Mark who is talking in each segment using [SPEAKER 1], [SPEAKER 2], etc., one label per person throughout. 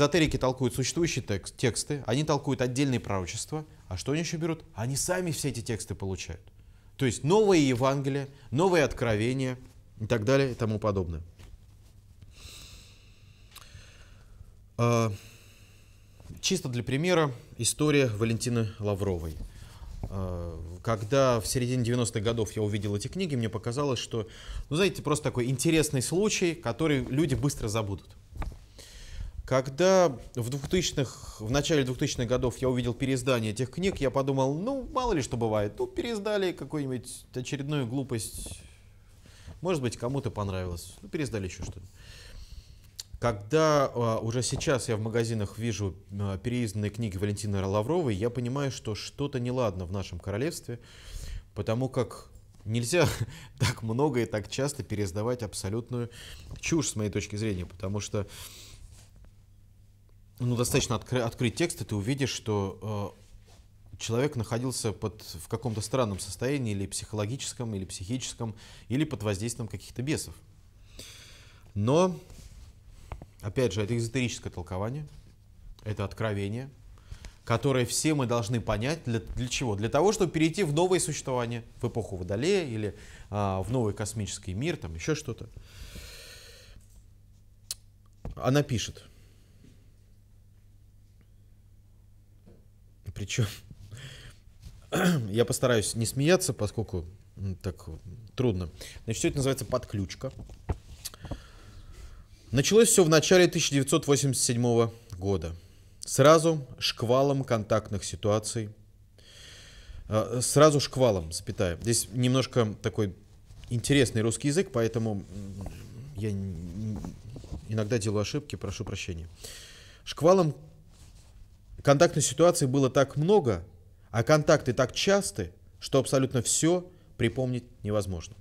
[SPEAKER 1] эзотерики толкуют существующие текст, тексты, они толкуют отдельные пророчества. А что они еще берут? Они сами все эти тексты получают. То есть новые Евангелия, новые откровения и так далее и тому подобное. А, чисто для примера история Валентины Лавровой. А, когда в середине 90-х годов я увидел эти книги, мне показалось, что, ну знаете, просто такой интересный случай, который люди быстро забудут. Когда в 2000-х, в начале 2000-х годов я увидел переиздание этих книг, я подумал, ну, мало ли что бывает. Ну, переиздали какую-нибудь очередную глупость. Может быть, кому-то понравилось. Ну, переиздали еще что-нибудь. Когда а, уже сейчас я в магазинах вижу а, переизданные книги Валентины Лавровой, я понимаю, что что-то неладно в нашем королевстве, потому как нельзя так много и так часто переиздавать абсолютную чушь, с моей точки зрения, потому что ну, достаточно откры- открыть текст, и ты увидишь, что э, человек находился под, в каком-то странном состоянии, или психологическом, или психическом, или под воздействием каких-то бесов. Но, опять же, это эзотерическое толкование, это откровение, которое все мы должны понять для, для чего? Для того, чтобы перейти в новое существование, в эпоху Водолея или а, в новый космический мир, там еще что-то. Она пишет. Причем я постараюсь не смеяться, поскольку так трудно. Значит, все это называется подключка. Началось все в начале 1987 года. Сразу шквалом контактных ситуаций. А, сразу шквалом, запятая. Здесь немножко такой интересный русский язык, поэтому я иногда делаю ошибки, прошу прощения. Шквалом Контактных ситуаций было так много, а контакты так часты, что абсолютно все припомнить невозможно.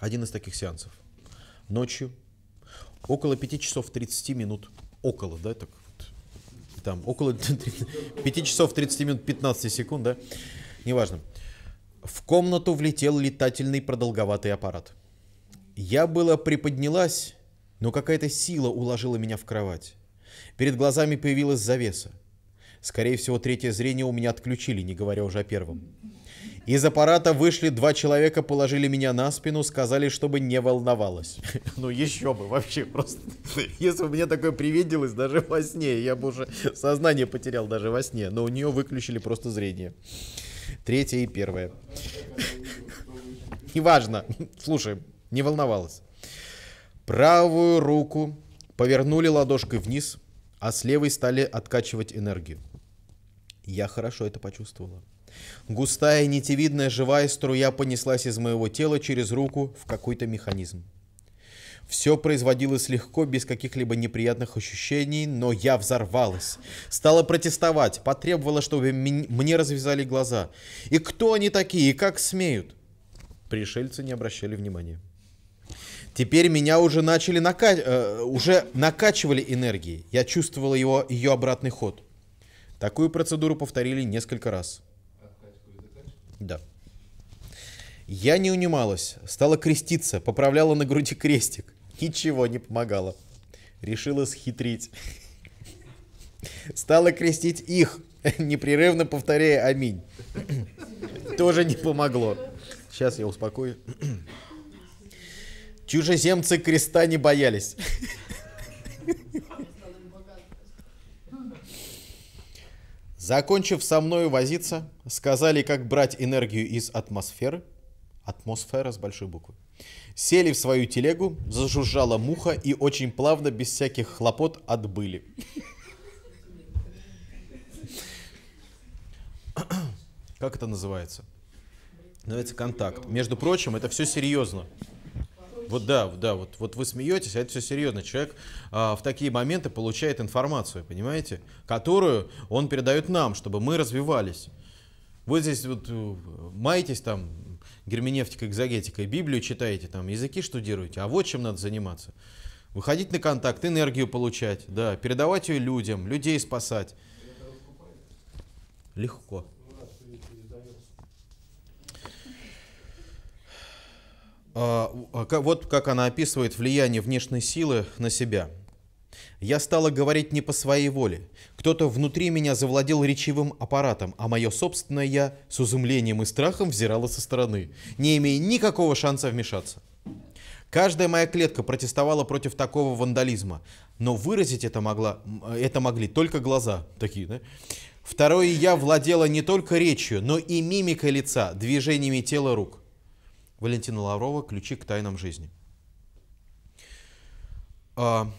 [SPEAKER 1] Один из таких сеансов. Ночью, около 5 часов 30 минут, около, да, так вот, там, около 5 часов 30 минут 15 секунд, да, неважно. В комнату влетел летательный продолговатый аппарат. Я было приподнялась, но какая-то сила уложила меня в кровать. Перед глазами появилась завеса. Скорее всего, третье зрение у меня отключили, не говоря уже о первом. Из аппарата вышли два человека, положили меня на спину, сказали, чтобы не волновалась. Ну еще бы, вообще просто. Если бы мне такое привиделось даже во сне, я бы уже сознание потерял даже во сне. Но у нее выключили просто зрение. Третье и первое. Неважно. Слушай, не волновалась. Правую руку повернули ладошкой вниз, а с левой стали откачивать энергию. Я хорошо это почувствовала. Густая, нитевидная, живая струя понеслась из моего тела через руку в какой-то механизм. Все производилось легко, без каких-либо неприятных ощущений, но я взорвалась. Стала протестовать, потребовала, чтобы мне развязали глаза. И кто они такие, и как смеют? Пришельцы не обращали внимания. Теперь меня уже начали накач... э, уже накачивали энергией. Я чувствовал его, ее обратный ход. Такую процедуру повторили несколько раз. Да. Я не унималась, стала креститься, поправляла на груди крестик. Ничего не помогало. Решила схитрить. Стала крестить их, непрерывно повторяя «Аминь». Тоже не помогло. Сейчас я успокою. Чужеземцы креста не боялись. Закончив со мною возиться, сказали, как брать энергию из атмосферы. Атмосфера с большой буквы. Сели в свою телегу, зажужжала муха и очень плавно, без всяких хлопот, отбыли. Как это называется? Называется контакт. Между прочим, это все серьезно. Вот да, да, вот, вот вы смеетесь, а это все серьезно. Человек а, в такие моменты получает информацию, понимаете, которую он передает нам, чтобы мы развивались. Вы здесь вот э, маетесь там герменевтикой, экзогетикой, Библию читаете, там языки штудируете, а вот чем надо заниматься. Выходить на контакт, энергию получать, да, передавать ее людям, людей спасать. Легко. А, а, вот как она описывает влияние внешней силы на себя. Я стала говорить не по своей воле. Кто-то внутри меня завладел речевым аппаратом, а мое собственное я с изумлением и страхом взирало со стороны, не имея никакого шанса вмешаться. Каждая моя клетка протестовала против такого вандализма, но выразить это, могла, это могли только глаза такие, да? Второе я владела не только речью, но и мимикой лица, движениями тела рук. Валентина Лаврова «Ключи к тайнам жизни». А,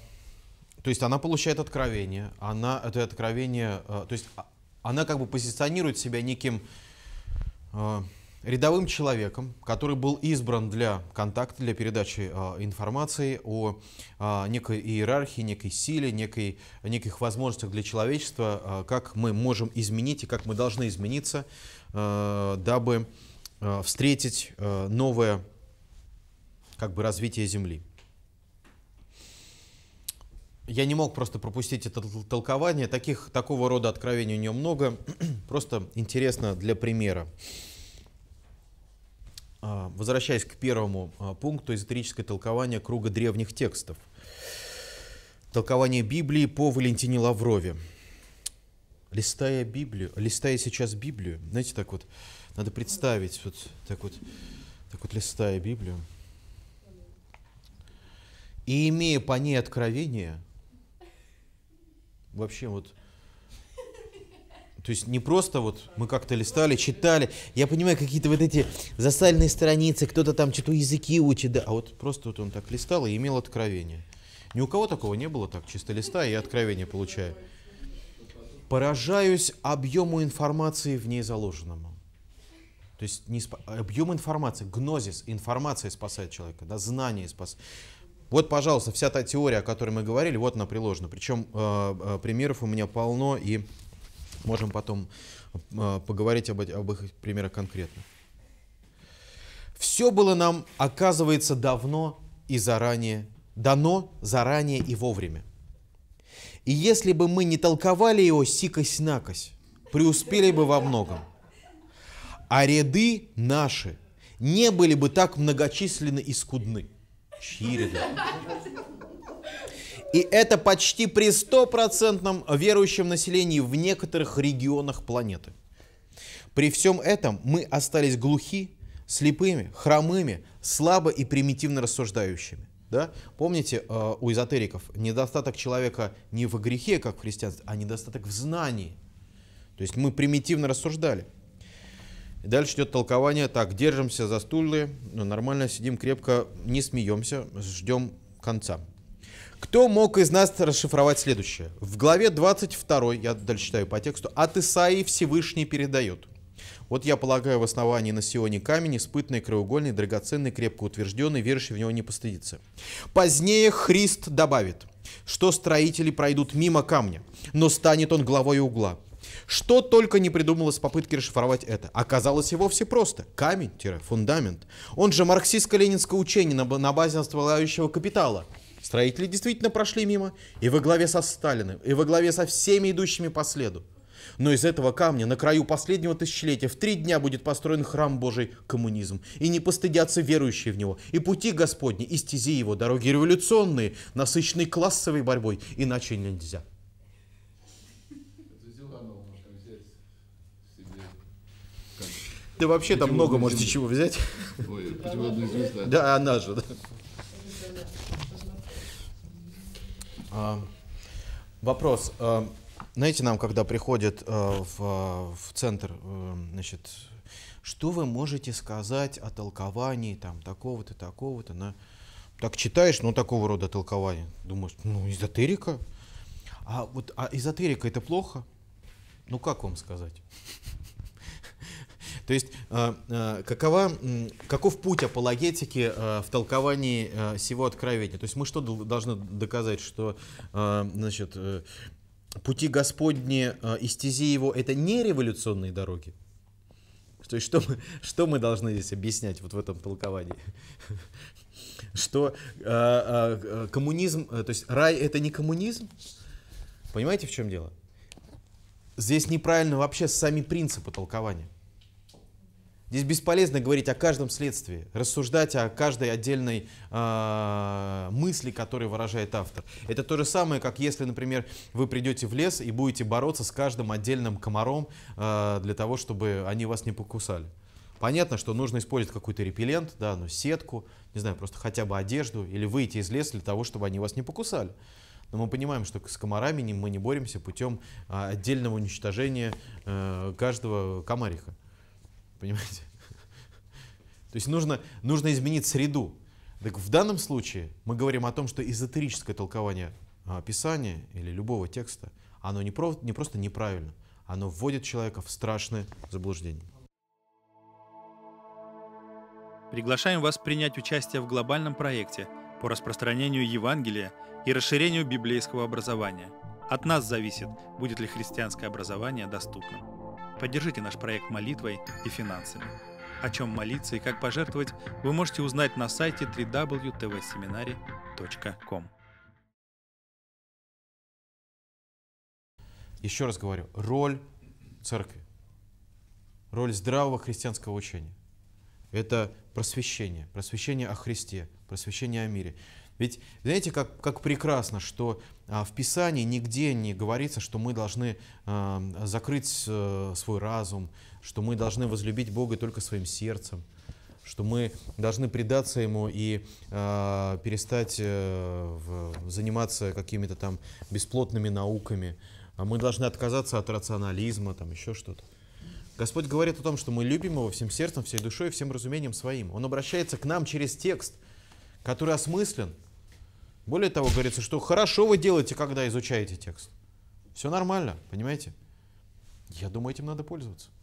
[SPEAKER 1] то есть она получает откровение, она это откровение, а, то есть а, она как бы позиционирует себя неким а, рядовым человеком, который был избран для контакта, для передачи а, информации о а, некой иерархии, некой силе, некой, неких возможностях для человечества, а, как мы можем изменить и как мы должны измениться, а, дабы Э, встретить э, новое как бы развитие Земли. Я не мог просто пропустить это толкование. Таких, такого рода откровений у нее много. просто интересно для примера. А, возвращаясь к первому а, пункту, эзотерическое толкование круга древних текстов. Толкование Библии по Валентине Лаврове листая Библию, листая сейчас Библию, знаете, так вот, надо представить, вот так вот, так вот листая Библию, и имея по ней откровение, вообще вот, то есть не просто вот мы как-то листали, читали, я понимаю, какие-то вот эти засальные страницы, кто-то там что-то языки учит, да, а вот просто вот он так листал и имел откровение. Ни у кого такого не было так, чисто листа и откровение получая. Поражаюсь объему информации в ней заложенному. То есть не спа... объем информации, гнозис, информация спасает человека, да, знание спасает. Вот, пожалуйста, вся та теория, о которой мы говорили, вот она приложена. Причем э, э, примеров у меня полно, и можем потом э, поговорить об, об их примерах конкретно. Все было нам, оказывается, давно и заранее, дано заранее и вовремя. И если бы мы не толковали его сикось-накось, преуспели бы во многом. А ряды наши не были бы так многочисленны и скудны. Чьи ряды? И это почти при стопроцентном верующем населении в некоторых регионах планеты. При всем этом мы остались глухи, слепыми, хромыми, слабо и примитивно рассуждающими. Да? Помните, э, у эзотериков недостаток человека не в грехе, как в христианстве, а недостаток в знании. То есть мы примитивно рассуждали. дальше идет толкование, так, держимся за стульы, ну, нормально сидим крепко, не смеемся, ждем конца. Кто мог из нас расшифровать следующее? В главе 22, я дальше читаю по тексту, от Исаии Всевышний передает – вот я полагаю в основании на Сионе камень, испытанный, краеугольный, драгоценный, крепко утвержденный, верующий в него не постыдится. Позднее Христ добавит, что строители пройдут мимо камня, но станет он главой угла. Что только не придумалось попытке расшифровать это. Оказалось и вовсе просто. Камень-фундамент. Он же марксистско-ленинское учение на базе оставляющего капитала. Строители действительно прошли мимо, и во главе со Сталиным, и во главе со всеми идущими по следу. Но из этого камня на краю последнего тысячелетия в три дня будет построен храм Божий коммунизм. И не постыдятся верующие в него. И пути Господни, и стези его, дороги революционные, насыщенные классовой борьбой. Иначе нельзя. Ты вообще там много можете чего взять. Ой, путеводная Да, она же, да. А, вопрос. А, знаете, нам, когда приходят э, в, э, в центр, э, значит, что вы можете сказать о толковании там такого-то, такого-то, на... так читаешь, ну, такого рода толкование, думаешь, ну, эзотерика, а вот а эзотерика это плохо? Ну, как вам сказать? То есть, э, э, какова, каков путь апологетики в толковании всего откровения? То есть, мы что должны доказать, что значит, пути Господни э, и стези его — это не революционные дороги? То есть что мы, что мы должны здесь объяснять вот в этом толковании? Что э, э, коммунизм, то есть рай — это не коммунизм? Понимаете, в чем дело? Здесь неправильно вообще сами принципы толкования. Здесь бесполезно говорить о каждом следствии, рассуждать о каждой отдельной э, мысли, которую выражает автор. Это то же самое, как если, например, вы придете в лес и будете бороться с каждым отдельным комаром э, для того, чтобы они вас не покусали. Понятно, что нужно использовать какой-то репеллент, да, ну, сетку, не знаю, просто хотя бы одежду, или выйти из леса для того, чтобы они вас не покусали. Но мы понимаем, что с комарами мы не боремся путем а, отдельного уничтожения э, каждого комариха. Понимаете? То есть нужно, нужно изменить среду. Так в данном случае мы говорим о том, что эзотерическое толкование а, Писания или любого текста, оно не, про, не просто неправильно, оно вводит человека в страшное заблуждение. Приглашаем вас принять участие в глобальном проекте по распространению Евангелия и расширению библейского образования. От нас зависит, будет ли христианское образование доступным. Поддержите наш проект молитвой и финансами. О чем молиться и как пожертвовать, вы можете узнать на сайте www.tvseminary.com. Еще раз говорю, роль церкви, роль здравого христианского учения – это просвещение, просвещение о Христе, просвещение о мире. Ведь знаете, как, как прекрасно, что а, в Писании нигде не говорится, что мы должны а, закрыть э, свой разум, что мы должны возлюбить Бога только своим сердцем, что мы должны предаться Ему и а, перестать э, заниматься какими-то там бесплотными науками, мы должны отказаться от рационализма, там еще что-то. Господь говорит о том, что мы любим Его всем сердцем, всей душой, всем разумением своим. Он обращается к нам через текст, который осмыслен, более того, говорится, что хорошо вы делаете, когда изучаете текст. Все нормально, понимаете? Я думаю, этим надо пользоваться.